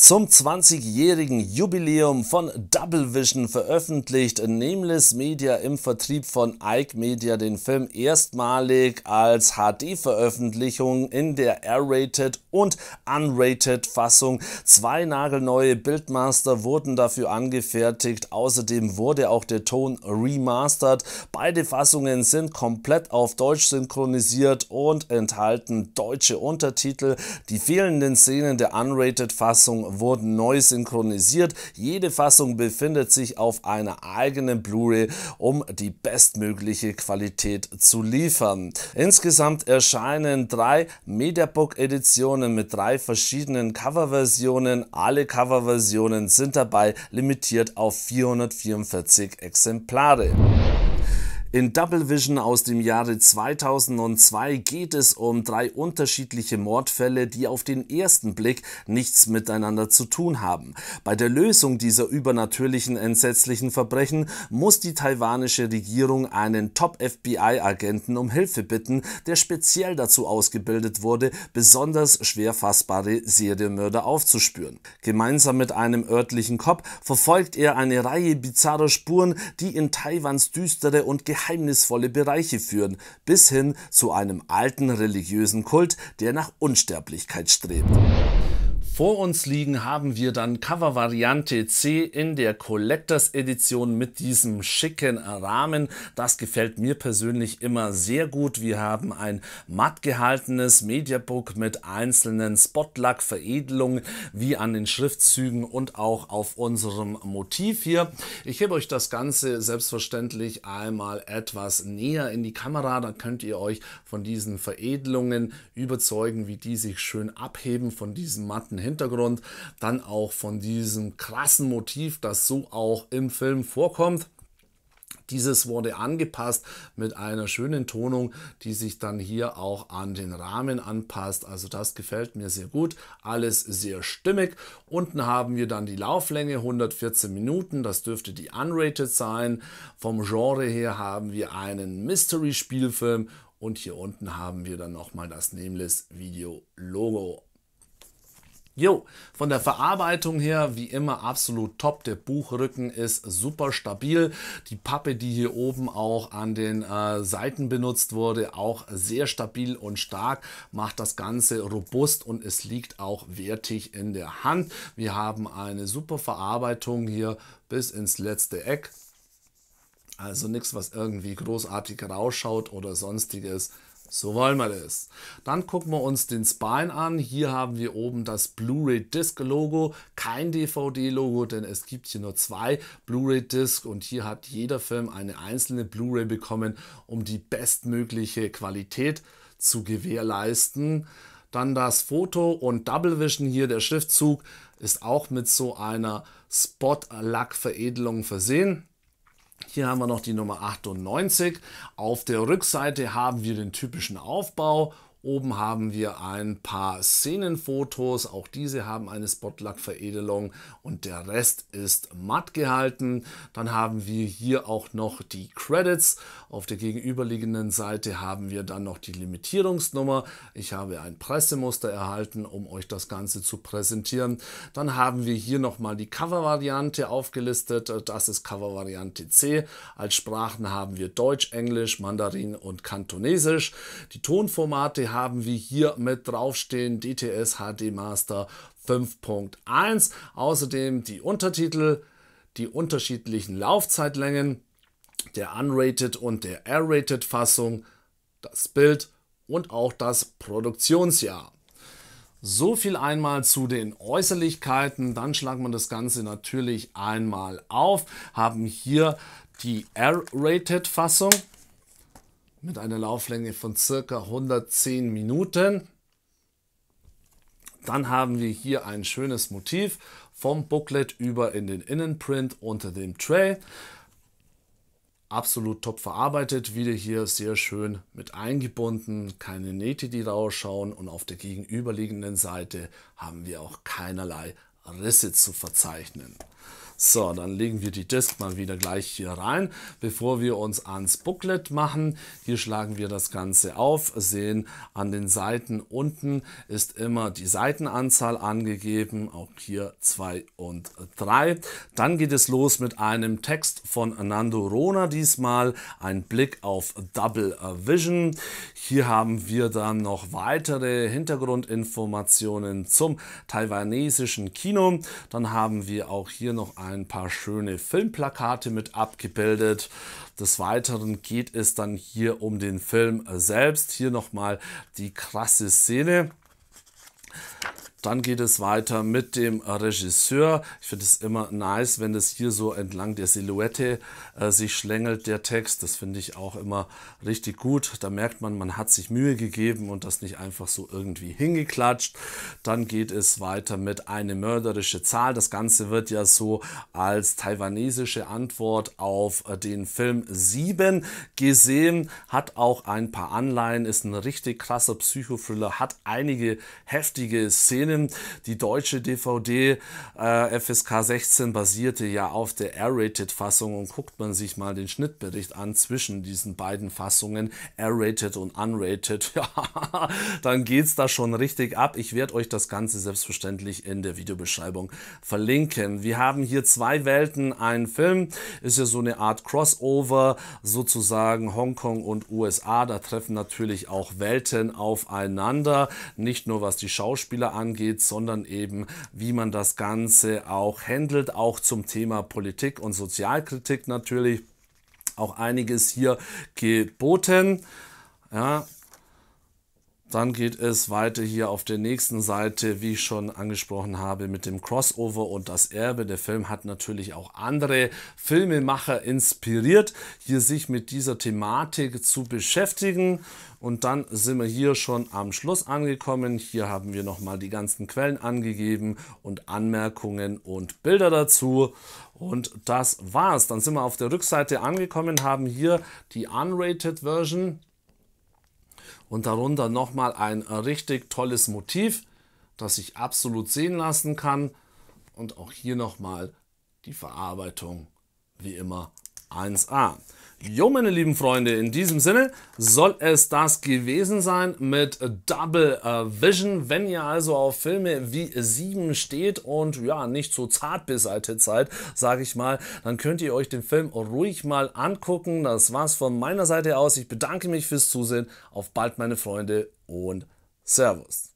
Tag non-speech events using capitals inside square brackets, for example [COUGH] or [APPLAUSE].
Zum 20-jährigen Jubiläum von Double Vision veröffentlicht Nameless Media im Vertrieb von Ike Media den Film erstmalig als HD-Veröffentlichung in der R-Rated und Unrated Fassung. Zwei nagelneue Bildmaster wurden dafür angefertigt. Außerdem wurde auch der Ton remastered. Beide Fassungen sind komplett auf Deutsch synchronisiert und enthalten deutsche Untertitel. Die fehlenden Szenen der Unrated Fassung wurden neu synchronisiert. Jede Fassung befindet sich auf einer eigenen Blu-ray, um die bestmögliche Qualität zu liefern. Insgesamt erscheinen drei Mediabook-Editionen mit drei verschiedenen Coverversionen. Alle Coverversionen sind dabei limitiert auf 444 Exemplare. In Double Vision aus dem Jahre 2002 geht es um drei unterschiedliche Mordfälle, die auf den ersten Blick nichts miteinander zu tun haben. Bei der Lösung dieser übernatürlichen, entsetzlichen Verbrechen muss die taiwanische Regierung einen Top-FBI-Agenten um Hilfe bitten, der speziell dazu ausgebildet wurde, besonders schwer fassbare Serienmörder aufzuspüren. Gemeinsam mit einem örtlichen Cop verfolgt er eine Reihe bizarrer Spuren, die in Taiwans düstere und geheime geheimnisvolle Bereiche führen, bis hin zu einem alten religiösen Kult, der nach Unsterblichkeit strebt. Vor uns liegen haben wir dann Cover-Variante C in der Collectors Edition mit diesem schicken Rahmen. Das gefällt mir persönlich immer sehr gut. Wir haben ein matt gehaltenes Mediabook mit einzelnen Spotlack-Veredelungen wie an den Schriftzügen und auch auf unserem Motiv hier. Ich hebe euch das Ganze selbstverständlich einmal etwas näher in die Kamera, dann könnt ihr euch von diesen Veredelungen überzeugen, wie die sich schön abheben von diesem matten Hintergrund. Hintergrund dann auch von diesem krassen Motiv, das so auch im Film vorkommt. Dieses wurde angepasst mit einer schönen Tonung, die sich dann hier auch an den Rahmen anpasst. Also das gefällt mir sehr gut. Alles sehr stimmig. Unten haben wir dann die Lauflänge 114 Minuten. Das dürfte die unrated sein. Vom Genre her haben wir einen Mystery-Spielfilm und hier unten haben wir dann nochmal das Nameless Video Logo Jo, von der Verarbeitung her wie immer absolut top. Der Buchrücken ist super stabil. Die Pappe, die hier oben auch an den äh, Seiten benutzt wurde, auch sehr stabil und stark, macht das Ganze robust und es liegt auch wertig in der Hand. Wir haben eine super Verarbeitung hier bis ins letzte Eck. Also nichts, was irgendwie großartig rausschaut oder sonstiges. So wollen wir das. Dann gucken wir uns den Spine an. Hier haben wir oben das Blu-ray Disc Logo, kein DVD Logo, denn es gibt hier nur zwei Blu-ray discs und hier hat jeder Film eine einzelne Blu-ray bekommen, um die bestmögliche Qualität zu gewährleisten. Dann das Foto und Double Vision hier, der Schriftzug ist auch mit so einer Spot-Lack-Veredelung versehen. Hier haben wir noch die Nummer 98. Auf der Rückseite haben wir den typischen Aufbau Oben haben wir ein paar Szenenfotos, auch diese haben eine Spotlack-Veredelung und der Rest ist matt gehalten. Dann haben wir hier auch noch die Credits. Auf der gegenüberliegenden Seite haben wir dann noch die Limitierungsnummer. Ich habe ein Pressemuster erhalten, um euch das Ganze zu präsentieren. Dann haben wir hier nochmal die Cover-Variante aufgelistet. Das ist Cover-Variante C. Als Sprachen haben wir Deutsch, Englisch, Mandarin und Kantonesisch. Die Tonformate haben wir hier mit draufstehen DTS HD Master 5.1. Außerdem die Untertitel, die unterschiedlichen Laufzeitlängen der Unrated und der R-Rated Fassung, das Bild und auch das Produktionsjahr. So viel einmal zu den Äußerlichkeiten. Dann schlagt man das Ganze natürlich einmal auf, haben hier die R-Rated Fassung mit einer Lauflänge von circa 110 Minuten. Dann haben wir hier ein schönes Motiv vom Booklet über in den Innenprint unter dem Tray. Absolut top verarbeitet, wieder hier sehr schön mit eingebunden, keine Nähte, die rausschauen und auf der gegenüberliegenden Seite haben wir auch keinerlei Risse zu verzeichnen. So, dann legen wir die Disk mal wieder gleich hier rein. Bevor wir uns ans Booklet machen, hier schlagen wir das Ganze auf, sehen an den Seiten unten ist immer die Seitenanzahl angegeben, auch hier 2 und 3. Dann geht es los mit einem Text von Nando Rona diesmal, ein Blick auf Double Vision. Hier haben wir dann noch weitere Hintergrundinformationen zum taiwanesischen Kino. Dann haben wir auch hier noch ein ein paar schöne Filmplakate mit abgebildet. Des Weiteren geht es dann hier um den Film selbst. Hier nochmal die krasse Szene. Dann geht es weiter mit dem Regisseur. Ich finde es immer nice, wenn es hier so entlang der Silhouette äh, sich schlängelt, der Text. Das finde ich auch immer richtig gut. Da merkt man, man hat sich Mühe gegeben und das nicht einfach so irgendwie hingeklatscht. Dann geht es weiter mit eine mörderische Zahl. Das Ganze wird ja so als taiwanesische Antwort auf äh, den Film 7 gesehen. Hat auch ein paar Anleihen, ist ein richtig krasser Psychothriller, hat einige heftige Szenen einem, die deutsche DVD äh, FSK 16 basierte ja auf der R-Rated-Fassung und guckt man sich mal den Schnittbericht an zwischen diesen beiden Fassungen, R-Rated und Unrated, [LAUGHS] ja, dann es da schon richtig ab. Ich werde euch das Ganze selbstverständlich in der Videobeschreibung verlinken. Wir haben hier zwei Welten, ein Film, ist ja so eine Art Crossover, sozusagen Hongkong und USA, da treffen natürlich auch Welten aufeinander, nicht nur was die Schauspieler angeht, angeht, sondern eben, wie man das Ganze auch handelt, auch zum Thema Politik und Sozialkritik natürlich. Auch einiges hier geboten. Ja, dann geht es weiter hier auf der nächsten Seite, wie ich schon angesprochen habe, mit dem Crossover und das Erbe. Der Film hat natürlich auch andere Filmemacher inspiriert, hier sich mit dieser Thematik zu beschäftigen. Und dann sind wir hier schon am Schluss angekommen. Hier haben wir nochmal die ganzen Quellen angegeben und Anmerkungen und Bilder dazu. Und das war's. Dann sind wir auf der Rückseite angekommen, haben hier die Unrated Version und darunter nochmal ein äh, richtig tolles Motiv, das sich absolut sehen lassen kann. Und auch hier nochmal die Verarbeitung wie immer 1A. Jo, meine lieben Freunde, in diesem Sinne soll es das gewesen sein mit Double äh, Vision. Wenn ihr also auf Filme wie 7 steht und ja, nicht so zart beseitet seid, sage ich mal, dann könnt ihr euch den Film ruhig mal angucken. Das war's von meiner Seite aus. Ich bedanke mich fürs Zusehen. Auf bald, meine Freunde, und Servus.